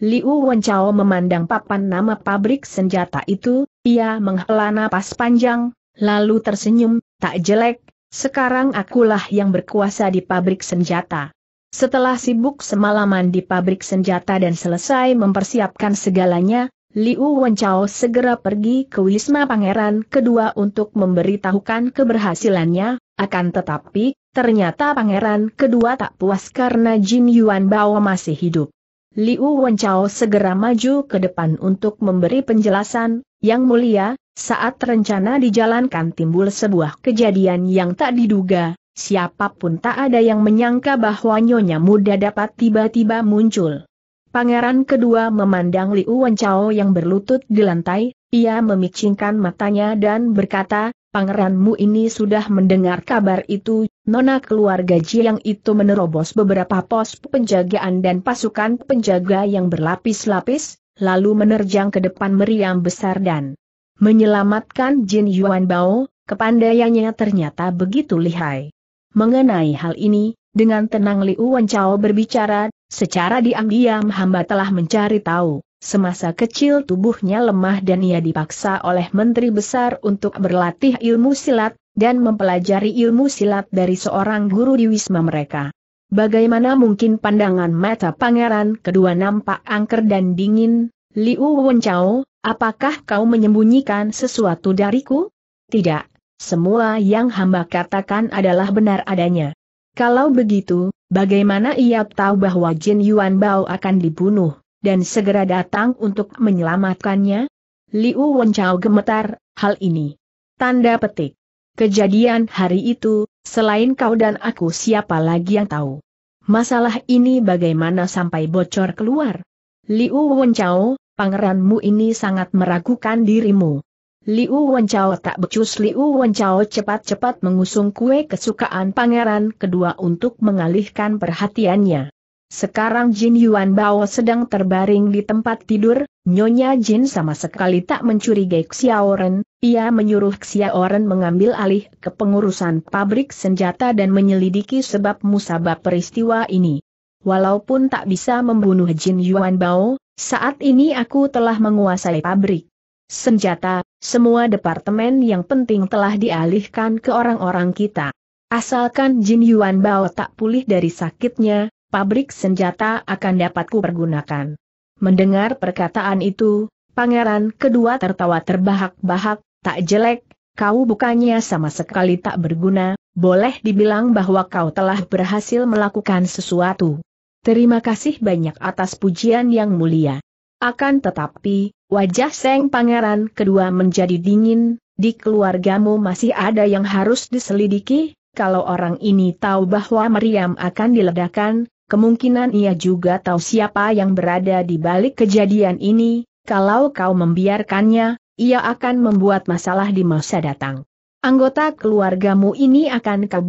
Liu Wenchao memandang papan nama pabrik senjata itu, ia menghela napas panjang, lalu tersenyum, tak jelek, sekarang akulah yang berkuasa di pabrik senjata. Setelah sibuk semalaman di pabrik senjata dan selesai mempersiapkan segalanya, Liu Wenchao segera pergi ke Wisma Pangeran kedua untuk memberitahukan keberhasilannya, akan tetapi, ternyata Pangeran kedua tak puas karena Jin Yuan Bao masih hidup. Liu Wenchao segera maju ke depan untuk memberi penjelasan, yang mulia, saat rencana dijalankan timbul sebuah kejadian yang tak diduga, Siapapun tak ada yang menyangka bahwa nyonya muda dapat tiba-tiba muncul. Pangeran kedua memandang Liu Wenchao yang berlutut di lantai, ia memicingkan matanya dan berkata, Pangeranmu ini sudah mendengar kabar itu, nona keluarga Jiang itu menerobos beberapa pos penjagaan dan pasukan penjaga yang berlapis-lapis, lalu menerjang ke depan meriam besar dan menyelamatkan Jin Yuan Bao, kepandaiannya ternyata begitu lihai. Mengenai hal ini, dengan tenang Liu Wencao berbicara, secara diam-diam hamba telah mencari tahu, semasa kecil tubuhnya lemah dan ia dipaksa oleh Menteri Besar untuk berlatih ilmu silat, dan mempelajari ilmu silat dari seorang guru di wisma mereka. Bagaimana mungkin pandangan mata pangeran kedua nampak angker dan dingin, Liu Wencao, apakah kau menyembunyikan sesuatu dariku? Tidak, semua yang hamba katakan adalah benar adanya. Kalau begitu, bagaimana ia tahu bahwa Jin Yuan Bao akan dibunuh, dan segera datang untuk menyelamatkannya? Liu Wenchao gemetar, hal ini. Tanda petik. Kejadian hari itu, selain kau dan aku siapa lagi yang tahu? Masalah ini bagaimana sampai bocor keluar? Liu Wenchao, pangeranmu ini sangat meragukan dirimu. Liu Wenchao tak becus Liu Wenchao cepat-cepat mengusung kue kesukaan pangeran kedua untuk mengalihkan perhatiannya. Sekarang Jin Yuan Bao sedang terbaring di tempat tidur, Nyonya Jin sama sekali tak mencurigai Xiaoren, ia menyuruh Xiaoren mengambil alih kepengurusan pabrik senjata dan menyelidiki sebab musabab peristiwa ini. Walaupun tak bisa membunuh Jin Yuan Bao, saat ini aku telah menguasai pabrik senjata, semua departemen yang penting telah dialihkan ke orang-orang kita. Asalkan Jin Yuan Bao tak pulih dari sakitnya, pabrik senjata akan dapat kupergunakan. Mendengar perkataan itu, pangeran kedua tertawa terbahak-bahak, tak jelek, kau bukannya sama sekali tak berguna, boleh dibilang bahwa kau telah berhasil melakukan sesuatu. Terima kasih banyak atas pujian yang mulia. Akan tetapi, wajah Seng Pangeran kedua menjadi dingin, di keluargamu masih ada yang harus diselidiki, kalau orang ini tahu bahwa Meriam akan diledakkan, kemungkinan ia juga tahu siapa yang berada di balik kejadian ini, kalau kau membiarkannya, ia akan membuat masalah di masa datang. Anggota keluargamu ini akan kau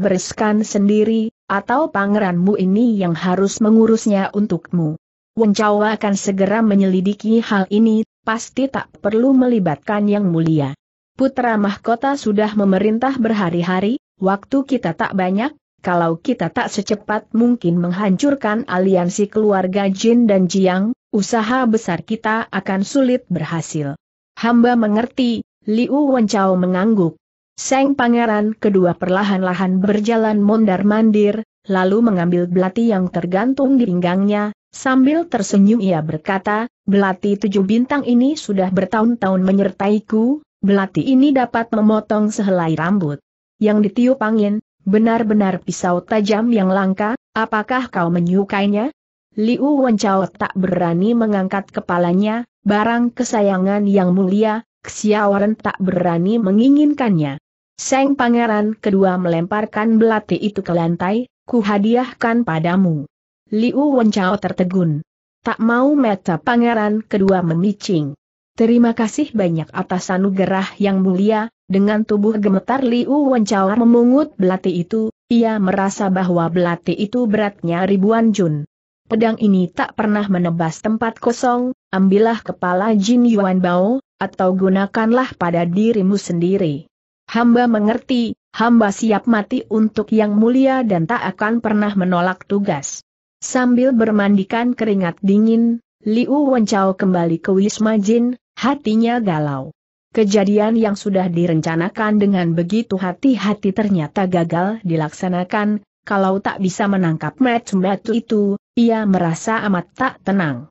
sendiri, atau pangeranmu ini yang harus mengurusnya untukmu. Wen Chao akan segera menyelidiki hal ini, pasti tak perlu melibatkan yang mulia. Putra mahkota sudah memerintah berhari-hari, waktu kita tak banyak, kalau kita tak secepat mungkin menghancurkan aliansi keluarga Jin dan Jiang, usaha besar kita akan sulit berhasil. Hamba mengerti, Liu Wen Chao mengangguk. Seng pangeran kedua perlahan-lahan berjalan mondar-mandir, lalu mengambil belati yang tergantung di pinggangnya, sambil tersenyum ia berkata, belati tujuh bintang ini sudah bertahun-tahun menyertaiku, belati ini dapat memotong sehelai rambut. Yang ditiup angin, benar-benar pisau tajam yang langka, apakah kau menyukainya? Liu Wenchao tak berani mengangkat kepalanya, barang kesayangan yang mulia, Xiaoren tak berani menginginkannya. Seng pangeran kedua melemparkan belati itu ke lantai, ku hadiahkan padamu. Liu Wenchao tertegun. Tak mau meta pangeran kedua memicing. Terima kasih banyak atas anugerah yang mulia, dengan tubuh gemetar Liu Wenchao memungut belati itu, ia merasa bahwa belati itu beratnya ribuan jun. Pedang ini tak pernah menebas tempat kosong, ambillah kepala Jin Yuan Bao, atau gunakanlah pada dirimu sendiri. Hamba mengerti, hamba siap mati untuk yang mulia dan tak akan pernah menolak tugas. Sambil bermandikan keringat dingin, Liu Wenchao kembali ke Wisma Jin, hatinya galau. Kejadian yang sudah direncanakan dengan begitu hati-hati ternyata gagal dilaksanakan, kalau tak bisa menangkap batu itu, ia merasa amat tak tenang.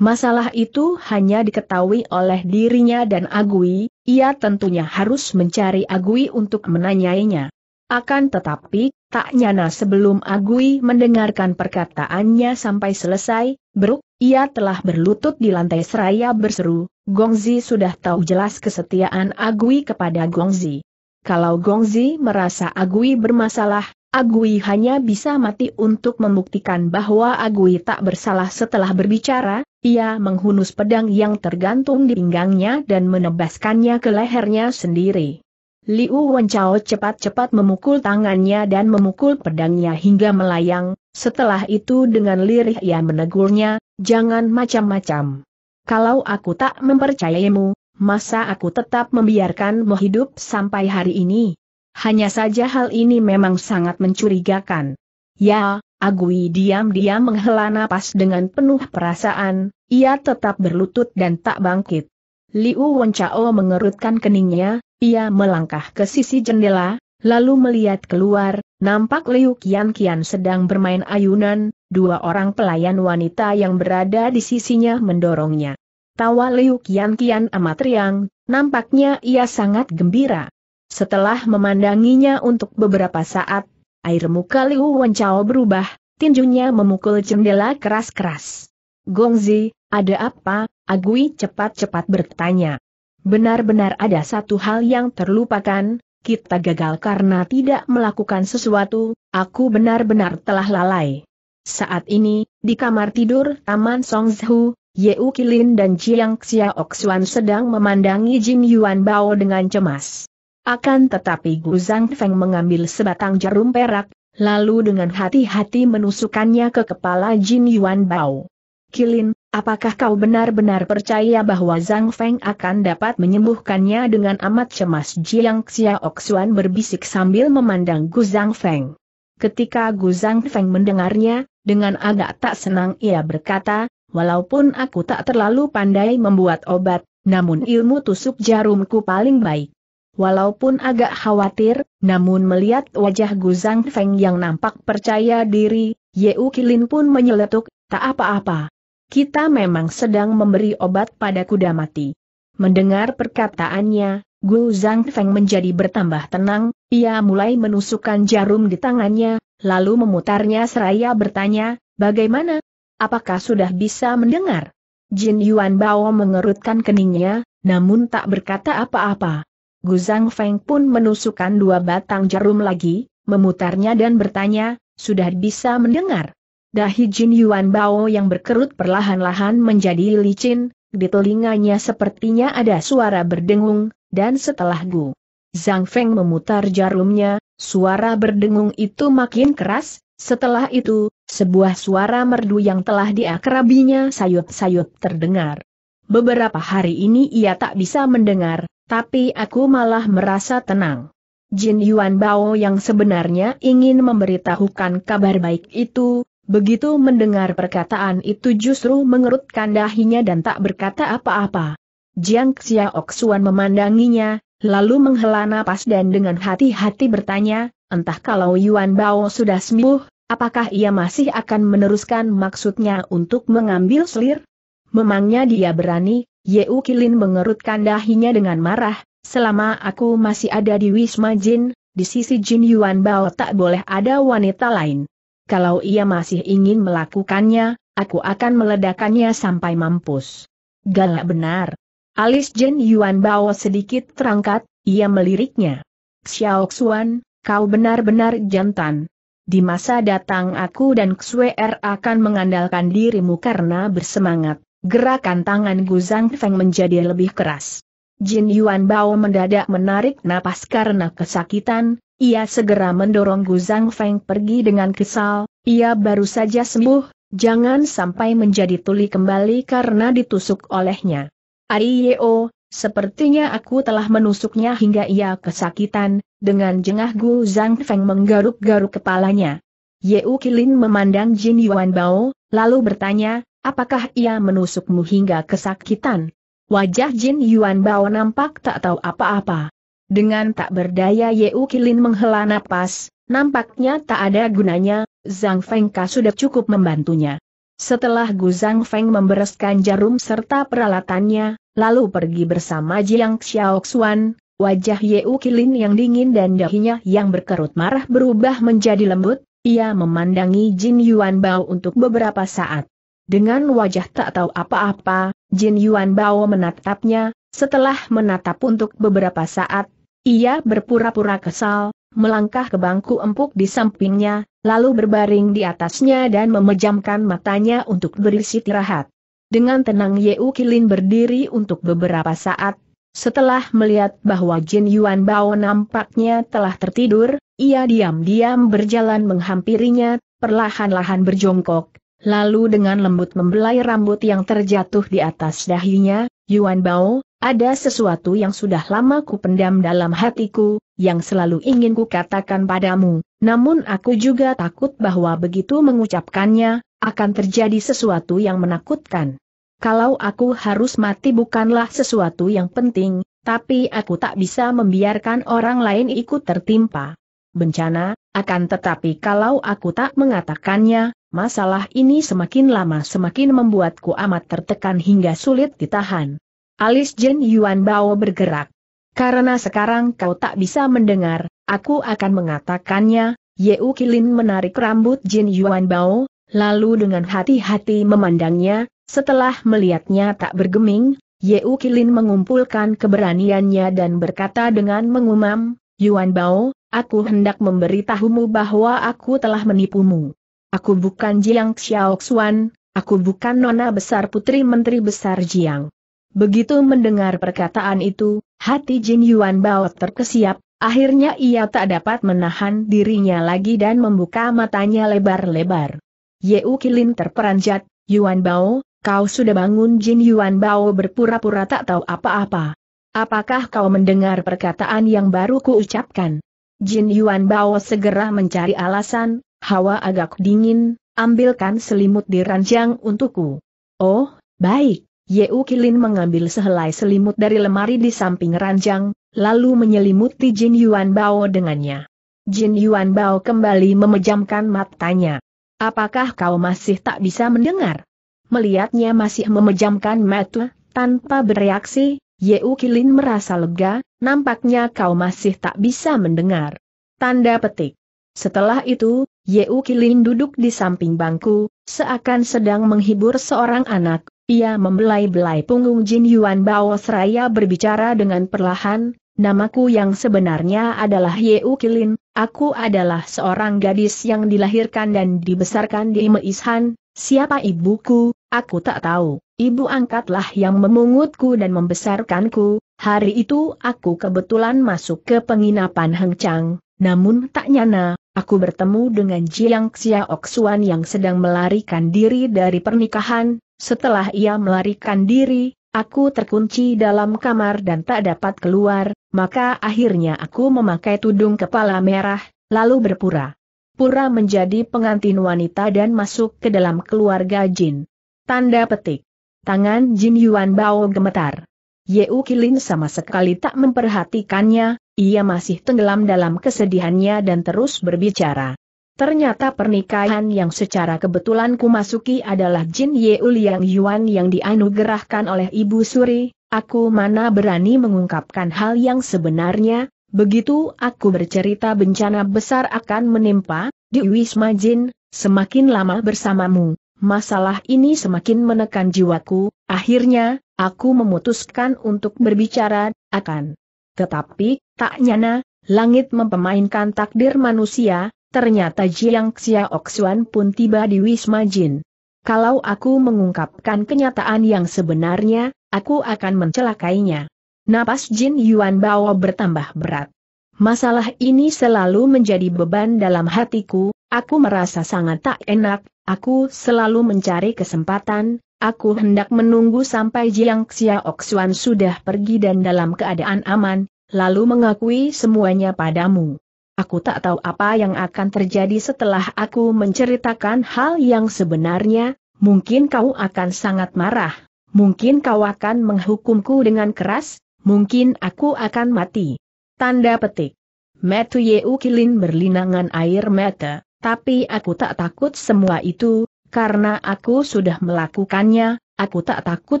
Masalah itu hanya diketahui oleh dirinya dan Agui, ia tentunya harus mencari Agui untuk menanyainya. Akan tetapi, tak nyana sebelum Agui mendengarkan perkataannya sampai selesai, Bruk, ia telah berlutut di lantai seraya berseru, Gongzi sudah tahu jelas kesetiaan Agui kepada Gongzi. Kalau Gongzi merasa Agui bermasalah, Agui hanya bisa mati untuk membuktikan bahwa Agui tak bersalah setelah berbicara, ia menghunus pedang yang tergantung di pinggangnya dan menebaskannya ke lehernya sendiri. Liu Wenchao cepat-cepat memukul tangannya dan memukul pedangnya hingga melayang, setelah itu dengan lirih ia menegurnya, jangan macam-macam. Kalau aku tak mempercayaimu, masa aku tetap membiarkanmu hidup sampai hari ini? Hanya saja hal ini memang sangat mencurigakan. Ya, Agui diam-diam menghela napas dengan penuh perasaan, ia tetap berlutut dan tak bangkit. Liu Wenchao mengerutkan keningnya, ia melangkah ke sisi jendela, lalu melihat keluar, nampak Liu Kian Kian sedang bermain ayunan, dua orang pelayan wanita yang berada di sisinya mendorongnya. Tawa Liu Kian Kian amat riang, nampaknya ia sangat gembira. Setelah memandanginya untuk beberapa saat, Air muka Liu Wencao berubah, tinjunya memukul jendela keras-keras. Gongzi, ada apa? Agui cepat-cepat bertanya. Benar-benar ada satu hal yang terlupakan, kita gagal karena tidak melakukan sesuatu, aku benar-benar telah lalai. Saat ini, di kamar tidur Taman Songzhu, Yeu Kilin dan Jiang Xiaoxuan sedang memandangi Jin Yuan Bao dengan cemas. Akan tetapi Gu Zhang Feng mengambil sebatang jarum perak, lalu dengan hati-hati menusukkannya ke kepala Jin Yuan Bao. Kilin, apakah kau benar-benar percaya bahwa Zhang Feng akan dapat menyembuhkannya dengan amat cemas Jiang Xiaoxuan berbisik sambil memandang Gu Zhang Feng. Ketika Gu Zhang Feng mendengarnya, dengan agak tak senang ia berkata, walaupun aku tak terlalu pandai membuat obat, namun ilmu tusuk jarumku paling baik. Walaupun agak khawatir, namun melihat wajah Gu Zhang Feng yang nampak percaya diri, U Kilin pun menyeletuk, tak apa-apa. Kita memang sedang memberi obat pada kuda mati. Mendengar perkataannya, Gu Zhang Feng menjadi bertambah tenang, ia mulai menusukkan jarum di tangannya, lalu memutarnya seraya bertanya, bagaimana? Apakah sudah bisa mendengar? Jin Yuan Bao mengerutkan keningnya, namun tak berkata apa-apa. Gu Zhang Feng pun menusukkan dua batang jarum lagi, memutarnya dan bertanya, sudah bisa mendengar. Dahi Jin Yuan Bao yang berkerut perlahan-lahan menjadi licin, di telinganya sepertinya ada suara berdengung, dan setelah Gu Zhang Feng memutar jarumnya, suara berdengung itu makin keras, setelah itu, sebuah suara merdu yang telah diakrabinya sayup-sayup terdengar. Beberapa hari ini ia tak bisa mendengar, tapi aku malah merasa tenang. Jin Yuan Bao yang sebenarnya ingin memberitahukan kabar baik itu, begitu mendengar perkataan itu justru mengerutkan dahinya dan tak berkata apa-apa. Jiang Xiaoxuan memandanginya, lalu menghela napas dan dengan hati-hati bertanya, entah kalau Yuan Bao sudah sembuh, apakah ia masih akan meneruskan maksudnya untuk mengambil selir? Memangnya dia berani? Yeu Kilin mengerutkan dahinya dengan marah, selama aku masih ada di Wisma Jin, di sisi Jin Yuan Bao tak boleh ada wanita lain. Kalau ia masih ingin melakukannya, aku akan meledakannya sampai mampus. Galak benar. Alis Jin Yuan Bao sedikit terangkat, ia meliriknya. Xiao Xuan, kau benar-benar jantan. Di masa datang aku dan Xue er akan mengandalkan dirimu karena bersemangat. Gerakan tangan Gu Zhang Feng menjadi lebih keras. Jin Yuan Bao mendadak menarik napas karena kesakitan, ia segera mendorong Gu Zhang Feng pergi dengan kesal, ia baru saja sembuh, jangan sampai menjadi tuli kembali karena ditusuk olehnya. Aiyo, sepertinya aku telah menusuknya hingga ia kesakitan, dengan jengah Gu Zhang Feng menggaruk-garuk kepalanya. Yeu Kilin memandang Jin Yuan Bao, lalu bertanya, Apakah ia menusukmu hingga kesakitan? Wajah Jin Yuan Bao nampak tak tahu apa-apa. Dengan tak berdaya Ye Kilin menghela napas, nampaknya tak ada gunanya, Zhang Feng Ka sudah cukup membantunya. Setelah Gu Zhang Feng membereskan jarum serta peralatannya, lalu pergi bersama Jiang Xiaoxuan, wajah Ye Kilin yang dingin dan dahinya yang berkerut marah berubah menjadi lembut, ia memandangi Jin Yuan Bao untuk beberapa saat. Dengan wajah tak tahu apa-apa, Jin Yuan Bao menatapnya, setelah menatap untuk beberapa saat, ia berpura-pura kesal, melangkah ke bangku empuk di sampingnya, lalu berbaring di atasnya dan memejamkan matanya untuk beristirahat. Dengan tenang Yeu Kilin berdiri untuk beberapa saat, setelah melihat bahwa Jin Yuan Bao nampaknya telah tertidur, ia diam-diam berjalan menghampirinya, perlahan-lahan berjongkok, Lalu dengan lembut membelai rambut yang terjatuh di atas dahinya, Yuan Bao, ada sesuatu yang sudah lama kupendam dalam hatiku, yang selalu ingin kukatakan padamu, namun aku juga takut bahwa begitu mengucapkannya, akan terjadi sesuatu yang menakutkan. Kalau aku harus mati bukanlah sesuatu yang penting, tapi aku tak bisa membiarkan orang lain ikut tertimpa bencana, akan tetapi kalau aku tak mengatakannya, Masalah ini semakin lama semakin membuatku amat tertekan hingga sulit ditahan. Alis Jen Yuan Bao bergerak. Karena sekarang kau tak bisa mendengar, aku akan mengatakannya, Yeu Kilin menarik rambut Jin Yuan Bao, lalu dengan hati-hati memandangnya, setelah melihatnya tak bergeming, Yeu Kilin mengumpulkan keberaniannya dan berkata dengan mengumam, Yuan Bao, aku hendak memberitahumu bahwa aku telah menipumu. Aku bukan Jiang Xiaoxuan, aku bukan nona besar putri menteri besar Jiang. Begitu mendengar perkataan itu, hati Jin Yuan Bao terkesiap, akhirnya ia tak dapat menahan dirinya lagi dan membuka matanya lebar-lebar. Yeu Kilin terperanjat, Yuan Bao, kau sudah bangun Jin Yuan Bao berpura-pura tak tahu apa-apa. Apakah kau mendengar perkataan yang baru kuucapkan? Jin Yuan Bao segera mencari alasan, Hawa agak dingin, ambilkan selimut di ranjang untukku. Oh, baik. Yeu Kilin mengambil sehelai selimut dari lemari di samping ranjang, lalu menyelimuti Jin Yuan Bao dengannya. Jin Yuan Bao kembali memejamkan matanya. Apakah kau masih tak bisa mendengar? Melihatnya masih memejamkan mata, tanpa bereaksi, Yeu Kilin merasa lega, nampaknya kau masih tak bisa mendengar. Tanda petik. Setelah itu, Yeu Kilin duduk di samping bangku, seakan sedang menghibur seorang anak, ia membelai-belai punggung Jin Yuan Bao Seraya berbicara dengan perlahan, namaku yang sebenarnya adalah Yeu Kilin, aku adalah seorang gadis yang dilahirkan dan dibesarkan di Meishan, siapa ibuku, aku tak tahu, ibu angkatlah yang memungutku dan membesarkanku, hari itu aku kebetulan masuk ke penginapan Hengchang. Namun tak nyana, aku bertemu dengan Jiang Xiaoxuan yang sedang melarikan diri dari pernikahan, setelah ia melarikan diri, aku terkunci dalam kamar dan tak dapat keluar, maka akhirnya aku memakai tudung kepala merah, lalu berpura. Pura menjadi pengantin wanita dan masuk ke dalam keluarga Jin. Tanda petik. Tangan Jin Yuan Bao gemetar. Yeu Kilin sama sekali tak memperhatikannya, ia masih tenggelam dalam kesedihannya dan terus berbicara. Ternyata pernikahan yang secara kebetulan kumasuki adalah Jin Yeul Yang Yuan yang dianugerahkan oleh Ibu Suri, aku mana berani mengungkapkan hal yang sebenarnya, begitu aku bercerita bencana besar akan menimpa, di Wisma Jin, semakin lama bersamamu, masalah ini semakin menekan jiwaku, akhirnya, aku memutuskan untuk berbicara, akan. Tetapi, Tak nyana, langit mempemainkan takdir manusia, ternyata Jiang Xiaoxuan pun tiba di Wisma Jin. Kalau aku mengungkapkan kenyataan yang sebenarnya, aku akan mencelakainya. Napas Jin Yuan Bao bertambah berat. Masalah ini selalu menjadi beban dalam hatiku, aku merasa sangat tak enak, aku selalu mencari kesempatan, aku hendak menunggu sampai Jiang Xiaoxuan sudah pergi dan dalam keadaan aman, lalu mengakui semuanya padamu. Aku tak tahu apa yang akan terjadi setelah aku menceritakan hal yang sebenarnya, mungkin kau akan sangat marah, mungkin kau akan menghukumku dengan keras, mungkin aku akan mati. Tanda petik. Metu Yeu Kilin berlinangan air mata, tapi aku tak takut semua itu, karena aku sudah melakukannya, aku tak takut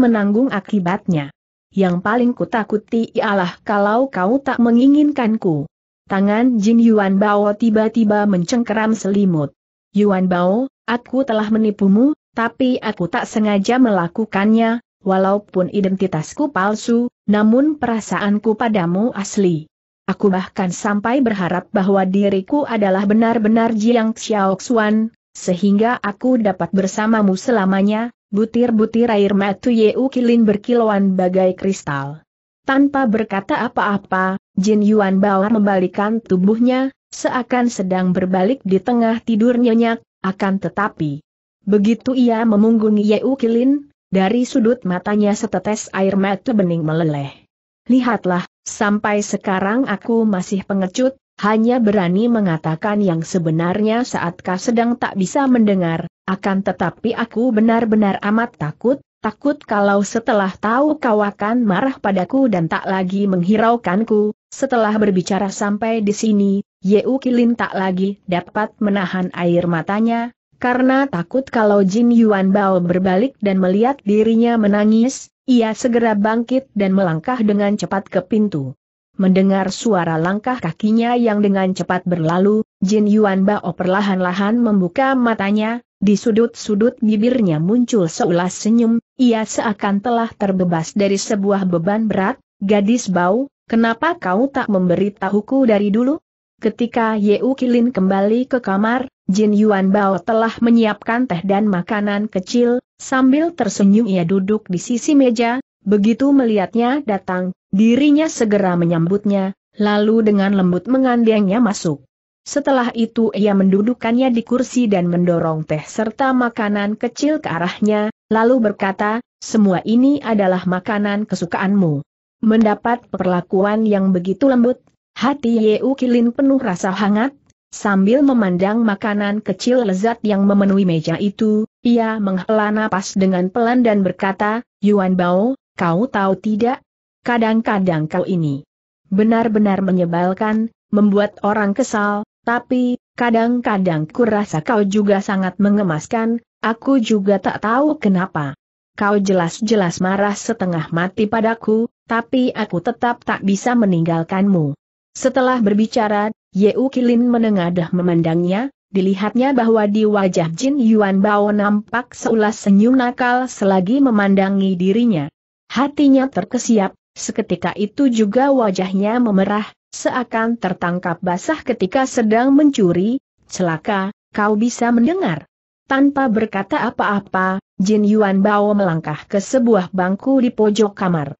menanggung akibatnya yang paling kutakuti ialah kalau kau tak menginginkanku. Tangan Jin Yuan Bao tiba-tiba mencengkeram selimut. Yuan Bao, aku telah menipumu, tapi aku tak sengaja melakukannya, walaupun identitasku palsu, namun perasaanku padamu asli. Aku bahkan sampai berharap bahwa diriku adalah benar-benar Jiang Xiaoxuan, sehingga aku dapat bersamamu selamanya, Butir-butir air matu Yeu Kilin berkilauan bagai kristal. Tanpa berkata apa-apa, Jin Yuan Bawar membalikan tubuhnya, seakan sedang berbalik di tengah tidur nyenyak, akan tetapi. Begitu ia memunggungi Yeu Kilin, dari sudut matanya setetes air mata bening meleleh. Lihatlah, sampai sekarang aku masih pengecut, hanya berani mengatakan yang sebenarnya saat kau sedang tak bisa mendengar, akan tetapi aku benar-benar amat takut, takut kalau setelah tahu kau akan marah padaku dan tak lagi menghiraukanku, setelah berbicara sampai di sini, Yeu Kilin tak lagi dapat menahan air matanya, karena takut kalau Jin Yuan Bao berbalik dan melihat dirinya menangis, ia segera bangkit dan melangkah dengan cepat ke pintu. Mendengar suara langkah kakinya yang dengan cepat berlalu, Jin Yuan Bao perlahan-lahan membuka matanya, di sudut-sudut bibirnya muncul seulas senyum, ia seakan telah terbebas dari sebuah beban berat, gadis bau, kenapa kau tak memberitahuku dari dulu? Ketika Yeu Kilin kembali ke kamar, Jin Yuan Bao telah menyiapkan teh dan makanan kecil, sambil tersenyum ia duduk di sisi meja, begitu melihatnya datang, dirinya segera menyambutnya, lalu dengan lembut mengandengnya masuk. Setelah itu ia mendudukannya di kursi dan mendorong teh serta makanan kecil ke arahnya, lalu berkata, semua ini adalah makanan kesukaanmu. Mendapat perlakuan yang begitu lembut, hati Yeu Kilin penuh rasa hangat, sambil memandang makanan kecil lezat yang memenuhi meja itu, ia menghela napas dengan pelan dan berkata, Yuan Bao, kau tahu tidak? Kadang-kadang kau ini benar-benar menyebalkan, membuat orang kesal, tapi, kadang-kadang kurasa kau juga sangat mengemaskan, aku juga tak tahu kenapa. Kau jelas-jelas marah setengah mati padaku, tapi aku tetap tak bisa meninggalkanmu. Setelah berbicara, Yeu Kilin menengadah memandangnya, dilihatnya bahwa di wajah Jin Yuan Bao nampak seulas senyum nakal selagi memandangi dirinya. Hatinya terkesiap, seketika itu juga wajahnya memerah, seakan tertangkap basah ketika sedang mencuri, celaka, kau bisa mendengar. Tanpa berkata apa-apa, Jin Yuan Bao melangkah ke sebuah bangku di pojok kamar.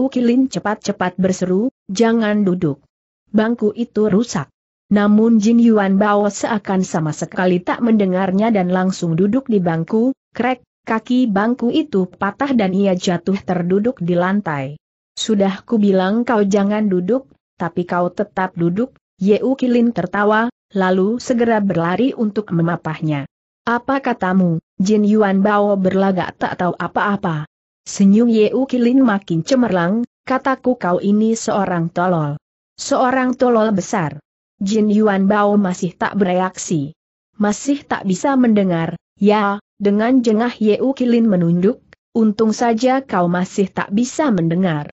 U Kilin cepat-cepat berseru, jangan duduk. Bangku itu rusak. Namun Jin Yuan Bao seakan sama sekali tak mendengarnya dan langsung duduk di bangku, krek, kaki bangku itu patah dan ia jatuh terduduk di lantai. Sudah ku bilang kau jangan duduk, tapi kau tetap duduk, Yeu Kilin tertawa, lalu segera berlari untuk memapahnya. Apa katamu, Jin Yuan Bao berlagak tak tahu apa-apa. Senyum Yeu Kilin makin cemerlang, kataku kau ini seorang tolol. Seorang tolol besar. Jin Yuan Bao masih tak bereaksi. Masih tak bisa mendengar, ya, dengan jengah Yeu Kilin menunduk, untung saja kau masih tak bisa mendengar.